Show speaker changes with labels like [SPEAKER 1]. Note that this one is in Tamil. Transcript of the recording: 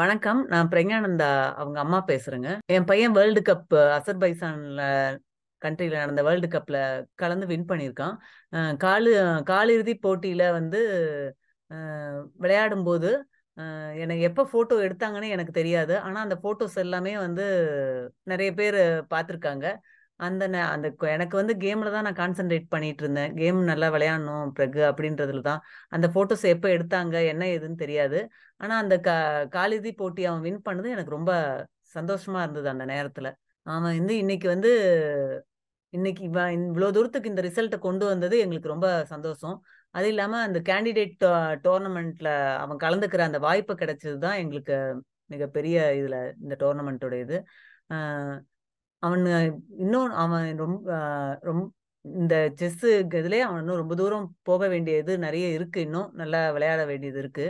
[SPEAKER 1] வணக்கம் நான் பிரஜானந்தா அவங்க அம்மா பேசுறேங்க என் பையன் வேர்ல்டு கப் அசர்பைசான்ல கண்ட்ரியில் நடந்த வேர்ல்டு கப்பில் கலந்து வின் பண்ணியிருக்கான் காலு காலிறுதி போட்டியில் வந்து விளையாடும்போது எனக்கு எப்போ ஃபோட்டோ எடுத்தாங்கன்னு எனக்கு தெரியாது ஆனால் அந்த ஃபோட்டோஸ் எல்லாமே வந்து நிறைய பேர் பார்த்துருக்காங்க அந்த அந்த எனக்கு வந்து கேம்ல தான் நான் கான்சென்ட்ரேட் பண்ணிட்டு இருந்தேன் கேம் நல்லா விளையாடணும் பிறகு அப்படின்றதுல தான் அந்த போட்டோஸ் எப்போ எடுத்தாங்க என்ன ஏதுன்னு தெரியாது ஆனா அந்த கா காலிதி போட்டி அவன் வின் பண்ணது எனக்கு ரொம்ப சந்தோஷமா இருந்தது அந்த நேரத்துல அவன் வந்து இன்னைக்கு வந்து இன்னைக்கு இவன் இவ்வளோ தூரத்துக்கு இந்த ரிசல்ட்டை கொண்டு வந்தது எங்களுக்கு ரொம்ப சந்தோஷம் அது இல்லாம அந்த கேண்டிடேட் டோர்னமெண்ட்ல அவன் கலந்துக்கிற அந்த வாய்ப்பு கிடைச்சது தான் எங்களுக்கு மிகப்பெரிய இதுல இந்த டோர்னமெண்ட்டோட இது அவனு இன்னும் அவன் ரொம்ப ரொம்ப இந்த செஸ் இதுலயே அவன் இன்னும் ரொம்ப தூரம் போக வேண்டியது நிறைய இருக்கு இன்னும் நல்லா விளையாட வேண்டியது இருக்கு